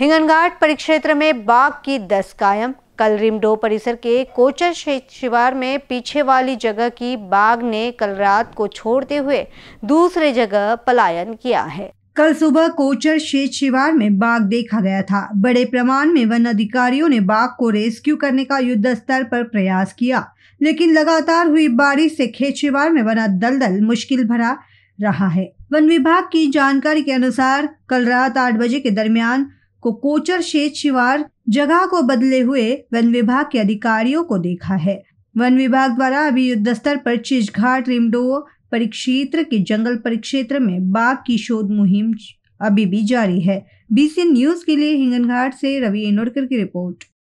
हिंगनघाट परिक्षेत्र में बाघ की दस कायम कल रिमडो परिसर के कोचर शिवार में पीछे वाली जगह की बाघ ने कल रात को छोड़ते हुए दूसरे जगह पलायन किया है कल सुबह कोचर शेष शिवार में बाघ देखा गया था बड़े प्रमाण में वन अधिकारियों ने बाघ को रेस्क्यू करने का युद्ध स्तर पर प्रयास किया लेकिन लगातार हुई बारिश से खेत शिवार में बना दलदल मुश्किल भरा रहा है वन विभाग की जानकारी के अनुसार कल रात आठ बजे के दरमियान को कोचर शेष शिवार जगह को बदले हुए वन विभाग के अधिकारियों को देखा है वन विभाग द्वारा अभी युद्ध स्तर पर चिजघाट रिमडो परिक्षेत्र के जंगल परिक्षेत्र में बाघ की शोध मुहिम अभी भी जारी है बीसी न्यूज के लिए हिंगनघाट से रवि इनोडकर की रिपोर्ट